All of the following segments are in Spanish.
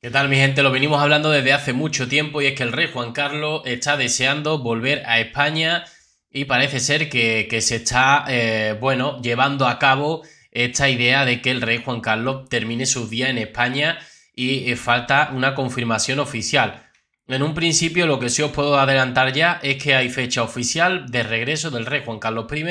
¿Qué tal mi gente? Lo venimos hablando desde hace mucho tiempo y es que el rey Juan Carlos está deseando volver a España y parece ser que, se está, eh, bueno, llevando a cabo esta idea de que el rey Juan Carlos termine sus días en España y eh, falta una confirmación oficial. En un principio lo que sí os puedo adelantar ya es que hay fecha oficial de regreso del rey Juan Carlos I.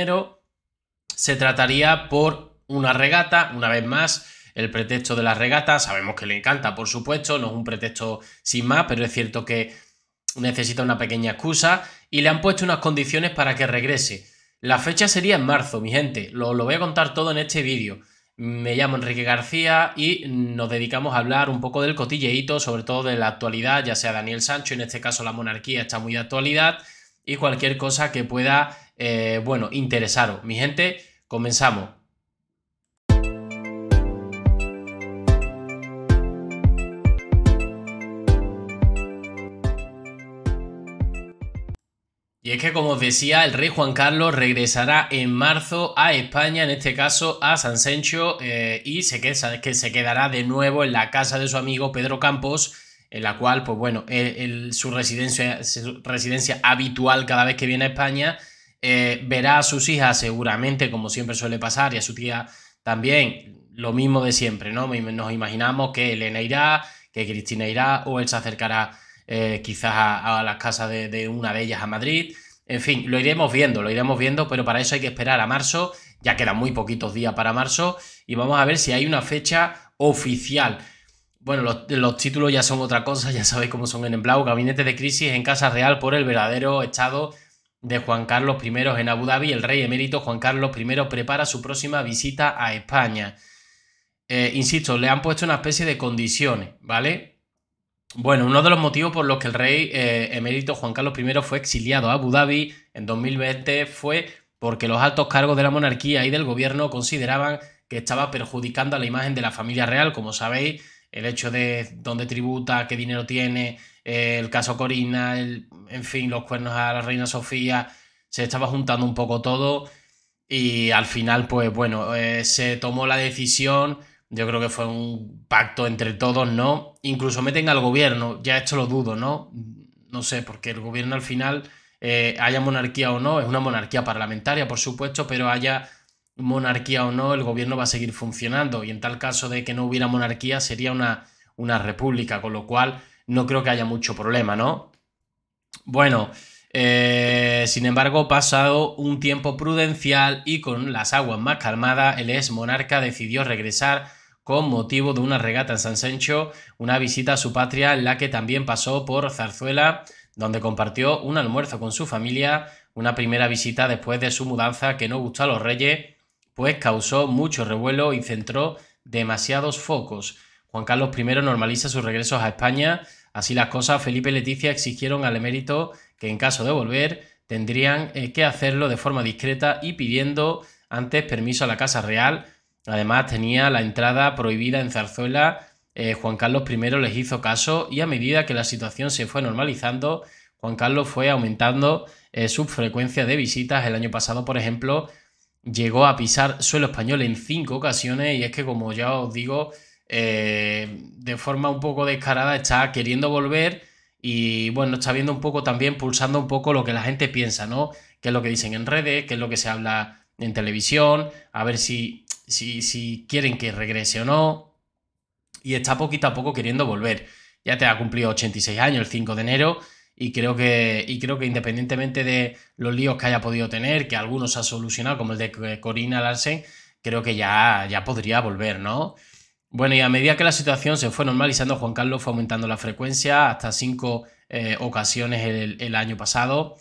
Se trataría por una regata, una vez más, el pretexto de las regata, sabemos que le encanta, por supuesto, no es un pretexto sin más, pero es cierto que necesita una pequeña excusa y le han puesto unas condiciones para que regrese. La fecha sería en marzo, mi gente, lo, voy a contar todo en este vídeo. Me llamo Enrique García y nos dedicamos a hablar un poco del cotilleíto, sobre todo de la actualidad, ya sea Daniel Sancho, en este caso la monarquía está muy de actualidad, y cualquier cosa que pueda, eh, bueno, interesaros. Mi gente, comenzamos. Y es que, como os decía, el rey Juan Carlos regresará en marzo a España, en este caso a San Sencho, eh, y se, que se quedará de nuevo en la casa de su amigo Pedro Campos, en la cual, pues bueno, su, residencia, residencia habitual cada vez que viene a España, eh, verá a sus hijas seguramente, como siempre suele pasar, y a su tía también, lo mismo de siempre, ¿no? Nos imaginamos que Elena irá, que Cristina irá o él se acercará eh, quizás a, las casas de, una de ellas a Madrid. En fin, lo iremos viendo, lo iremos viendo, pero para eso hay que esperar a marzo, ya quedan muy poquitos días para marzo, y vamos a ver si hay una fecha oficial. Bueno, los, títulos ya son otra cosa, ya sabéis cómo son en el Gabinete de crisis en Casa Real por el verdadero estado de Juan Carlos I en Abu Dhabi. El rey emérito Juan Carlos I prepara su próxima visita a España. Eh, insisto, le han puesto una especie de condiciones, ¿vale? Bueno, uno de los motivos por los que el rey eh, emérito Juan Carlos I fue exiliado a Abu Dhabi en 2020 fue porque los altos cargos de la monarquía y del gobierno consideraban que estaba perjudicando a la imagen de la familia real, como sabéis, el hecho de dónde tributa, qué dinero tiene, eh, el caso Corina, en fin, los cuernos a la reina Sofía, se estaba juntando un poco todo y al final, pues bueno, eh, se tomó la decisión yo creo que fue un pacto entre todos, ¿no? Incluso meten al gobierno, ya esto lo dudo, ¿no? No sé, porque el gobierno al final, eh, haya monarquía o no, es una monarquía parlamentaria, por supuesto, pero haya monarquía o no, el gobierno va a seguir funcionando. Y en tal caso de que no hubiera monarquía, sería una, una república, con lo cual no creo que haya mucho problema, ¿no? Bueno, eh, sin embargo, pasado un tiempo prudencial y con las aguas más calmadas, el ex monarca decidió regresar con motivo de una regata en San Sencho, una visita a su patria en la que también pasó por Zarzuela, donde compartió un almuerzo con su familia, una primera visita después de su mudanza que no gustó a los reyes, pues causó mucho revuelo y centró demasiados focos. Juan Carlos I normaliza sus regresos a España, así las cosas, Felipe y Leticia exigieron al emérito que en caso de volver tendrían eh, que hacerlo de forma discreta y pidiendo antes permiso a la Casa Real, Además, tenía la entrada prohibida en Zarzuela. Eh, Juan Carlos I les hizo caso y a medida que la situación se fue normalizando, Juan Carlos fue aumentando eh, su frecuencia de visitas. El año pasado, por ejemplo, llegó a pisar suelo español en cinco ocasiones y es que, como ya os digo, eh, de forma un poco descarada está queriendo volver y bueno, está viendo un poco también, pulsando un poco lo que la gente piensa, ¿no? ¿Qué es lo que dicen en redes? ¿Qué es lo que se habla en televisión? A ver si si, si quieren que regrese o no. Y está poquito a poco queriendo volver. Ya te ha cumplido 86 años el 5 de enero y creo que, y creo que independientemente de los líos que haya podido tener, que algunos ha solucionado, como el de Corina Larsen, creo que ya, ya podría volver, ¿no? Bueno, y a medida que la situación se fue normalizando, Juan Carlos fue aumentando la frecuencia hasta cinco eh, ocasiones el, el, año pasado.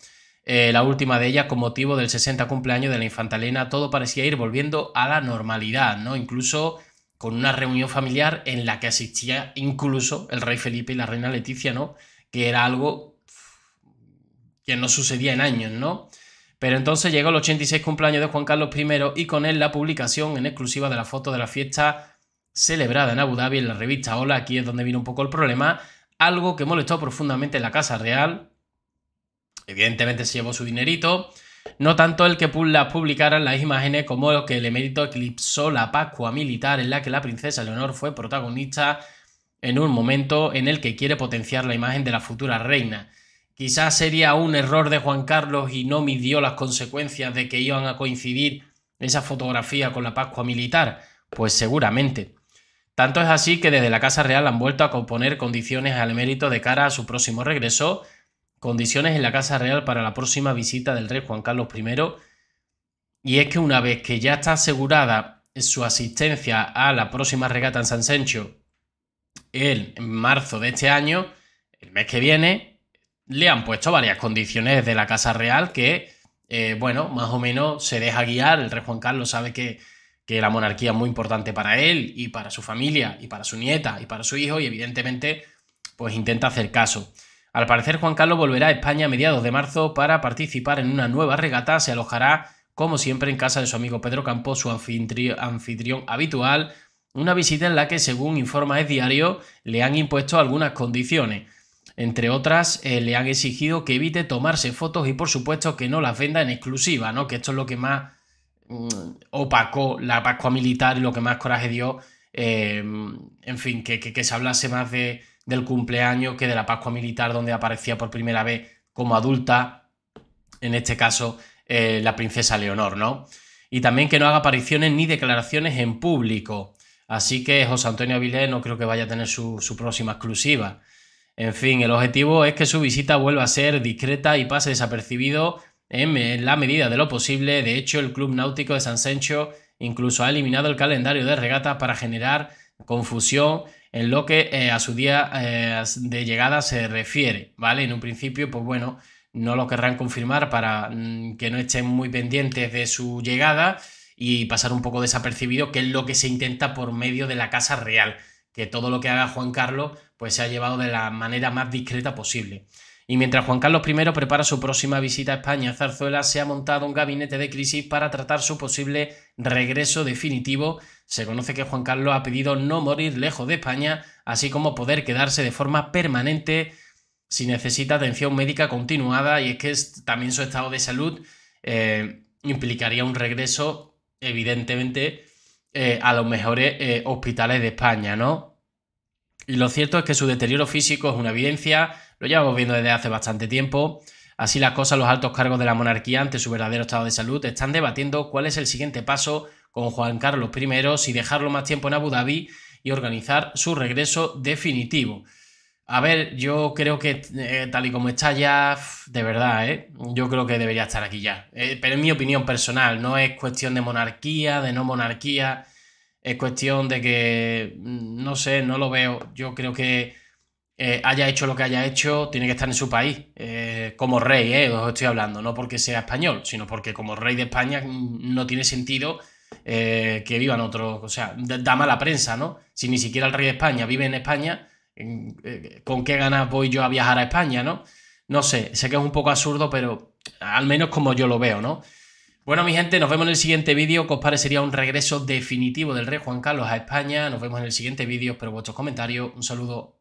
Eh, la última de ellas con motivo del 60 cumpleaños de la infanta Elena, todo parecía ir volviendo a la normalidad, ¿no? Incluso con una reunión familiar en la que asistía incluso el rey Felipe y la reina Leticia, ¿no? Que era algo que no sucedía en años, ¿no? Pero entonces llegó el 86 cumpleaños de Juan Carlos I y con él la publicación en exclusiva de la foto de la fiesta celebrada en Abu Dhabi en la revista Hola, aquí es donde vino un poco el problema, algo que molestó profundamente la Casa Real, evidentemente se llevó su dinerito, no tanto el que publicaran las imágenes como el que el emérito eclipsó la Pascua militar en la que la princesa Leonor fue protagonista en un momento en el que quiere potenciar la imagen de la futura reina. Quizás sería un error de Juan Carlos y no midió las consecuencias de que iban a coincidir esa fotografía con la Pascua militar, pues seguramente. Tanto es así que desde la Casa Real han vuelto a componer condiciones al emérito de cara a su próximo regreso condiciones en la Casa Real para la próxima visita del rey Juan Carlos I, y es que una vez que ya está asegurada su asistencia a la próxima regata en San Sencho en marzo de este año, el mes que viene, le han puesto varias condiciones de la Casa Real que, eh, bueno, más o menos se deja guiar. El rey Juan Carlos sabe que, que la monarquía es muy importante para él y para su familia y para su nieta y para su hijo y evidentemente pues intenta hacer caso. Al parecer, Juan Carlos volverá a España a mediados de marzo para participar en una nueva regata. Se alojará, como siempre, en casa de su amigo Pedro Campos, su anfitrión habitual. Una visita en la que, según informa El Diario, le han impuesto algunas condiciones. Entre otras, eh, le han exigido que evite tomarse fotos y, por supuesto, que no las venda en exclusiva, ¿no? Que esto es lo que más mm, opacó la Pascua Militar y lo que más coraje dio. Eh, en fin, que se hablase más de, del cumpleaños que de la Pascua Militar, donde aparecía por primera vez como adulta, en este caso, eh, la princesa Leonor, ¿no? Y también que no haga apariciones ni declaraciones en público. Así que José Antonio Avilés no creo que vaya a tener su, su próxima exclusiva. En fin, el objetivo es que su visita vuelva a ser discreta y pase desapercibido en la medida de lo posible. De hecho, el Club Náutico de San Sencho incluso ha eliminado el calendario de regatas para generar confusión en lo que eh, a su día eh, de llegada se refiere, ¿vale? En un principio, pues bueno, no lo querrán confirmar para mm, que no estén muy pendientes de su llegada y pasar un poco desapercibido, que es lo que se intenta por medio de la Casa Real, que todo lo que haga Juan Carlos pues se ha llevado de la manera más discreta posible. Y mientras Juan Carlos I prepara su próxima visita a España, Zarzuela se ha montado un gabinete de crisis para tratar su posible regreso definitivo. Se conoce que Juan Carlos ha pedido no morir lejos de España, así como poder quedarse de forma permanente si necesita atención médica continuada, y es que también su estado de salud eh, implicaría un regreso, evidentemente, eh, a los mejores eh, hospitales de España, ¿no? Y lo cierto es que su deterioro físico es una evidencia, lo llevamos viendo desde hace bastante tiempo. Así las cosas, los altos cargos de la monarquía ante su verdadero estado de salud están debatiendo cuál es el siguiente paso con Juan Carlos I, si dejarlo más tiempo en Abu Dhabi y organizar su regreso definitivo. A ver, yo creo que eh, tal y como está ya, de verdad, ¿eh? yo creo que debería estar aquí ya. Eh, pero es mi opinión personal, no es cuestión de monarquía, de no monarquía. Es cuestión de que, mm, no sé, no lo veo. Yo creo que eh, haya hecho lo que haya hecho, tiene que estar en su país, eh, como rey, eh, os estoy hablando, no porque sea español, sino porque como rey de España mm, no tiene sentido que vivan otros, o sea, da mala prensa, ¿no? Si ni siquiera el rey de España vive en España, mm, ¿con qué ganas voy yo a viajar a España, ¿no? No sé, sé que es un poco absurdo, pero al menos como yo lo veo, ¿no? Bueno, mi gente, nos vemos en el siguiente vídeo, que os parecería un regreso definitivo del rey Juan Carlos a España. Nos vemos en el siguiente vídeo, espero vuestros comentarios. Un saludo.